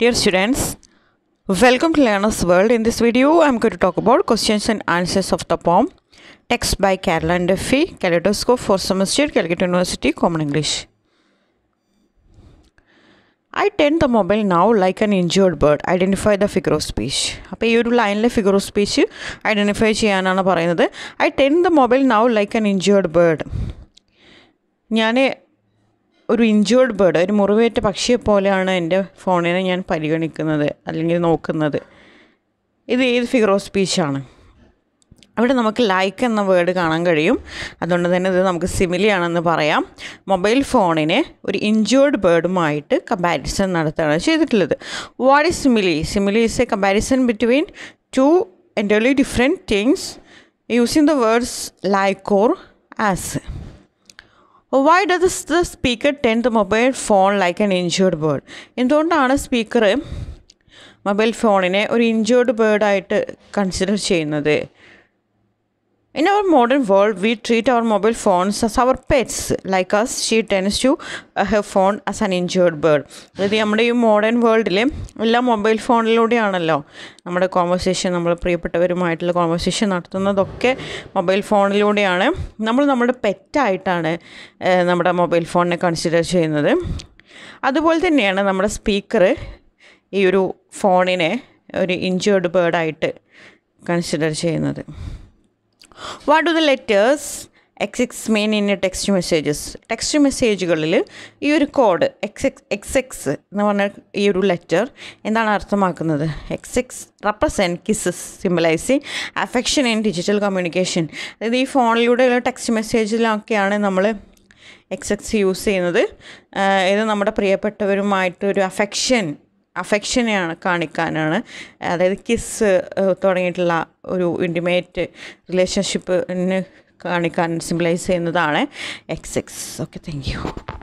Dear students, welcome to Learner's World. In this video, I'm going to talk about questions and answers of the poem Text by Caroline and Duffy, Kaleidoscope for Semester, Calcutta University, Common English. I tend the mobile now like an injured bird. Identify the figure of speech. അപ്പോൾ ഈ ഒരു ലൈനിലെ figure of speech identify ചെയ്യാനാണ് പറയുന്നത് I tend the mobile now like an injured bird ഞാൻ ഒരു injured bird ഒരു മുറിവേറ്റ പക്ഷിയെ പോലെയാണ് എൻ്റെ ഫോണിനെ ഞാൻ പരിഗണിക്കുന്നത് അല്ലെങ്കിൽ നോക്കുന്നത് ഇത് ഏത് ഫിഗർ ഓഫ് സ്പീച്ചാണ് അവിടെ നമുക്ക് ലൈക്ക് എന്ന വേർഡ് കാണാൻ കഴിയും അതുകൊണ്ട് തന്നെ ഇത് നമുക്ക് സിമിലിയാണെന്ന് പറയാം മൊബൈൽ ഫോണിനെ ഒരു ഇഞ്ചേർഡ് ബേർഡുമായിട്ട് കമ്പാരിസൺ നടത്തുകയാണ് ചെയ്തിട്ടുള്ളത് what is simile simile is a comparison between two എൻ്റെ different things using the words like or as why does the speaker tend the mobile phone like an injured bird എന്തുകൊണ്ടാണ് speaker mobile ഫോണിനെ ഒരു injured ബേർഡായിട്ട് consider ചെയ്യുന്നത് In our modern world, we treat our mobile phones as our pets. Like as she tends to uh, phone as an an bird bird. അതായത് നമ്മുടെ ഈ modern വേൾഡിലെ എല്ലാം mobile ഫോണിലൂടെയാണല്ലോ നമ്മുടെ കോൺവെർസേഷൻ നമ്മൾ പ്രിയപ്പെട്ടവരുമായിട്ടുള്ള കോൺവെർസേഷൻ നടത്തുന്നതൊക്കെ മൊബൈൽ ഫോണിലൂടെയാണ് നമ്മൾ നമ്മുടെ പെറ്റായിട്ടാണ് നമ്മുടെ മൊബൈൽ ഫോണിനെ കൺസിഡർ ചെയ്യുന്നത് അതുപോലെ തന്നെയാണ് നമ്മുടെ സ്പീക്കർ ഈ ഒരു ഫോണിനെ ഒരു ഇഞ്ചേർഡ് ബേർഡായിട്ട് കൺസിഡർ ചെയ്യുന്നത് what do the letters X X mean in text messages text മെസ്സേജുകളിൽ ഈ ഒരു code X X X X എന്ന് പറഞ്ഞ ഈ ഒരു ലെറ്റർ എന്താണ് അർത്ഥമാക്കുന്നത് X X represent kisses symbolising affection in digital communication അതായത് ഈ ഫോണിലൂടെയുള്ള ടെക്സ്റ്റ് മെസ്സേജിലൊക്കെയാണ് നമ്മൾ എക്സ് എക്സ് യൂസ് ചെയ്യുന്നത് ഇത് നമ്മുടെ പ്രിയപ്പെട്ടവരുമായിട്ടൊരു അഫെക്ഷൻ അഫെക്ഷനെയാണ് കാണിക്കാനാണ് അതായത് കിസ് തുടങ്ങിയിട്ടുള്ള ഒരു ഇൻറ്റിമേറ്റ് റിലേഷൻഷിപ്പിന് കാണിക്കാൻ സിംബിലൈസ് ചെയ്യുന്നതാണ് X X okay thank U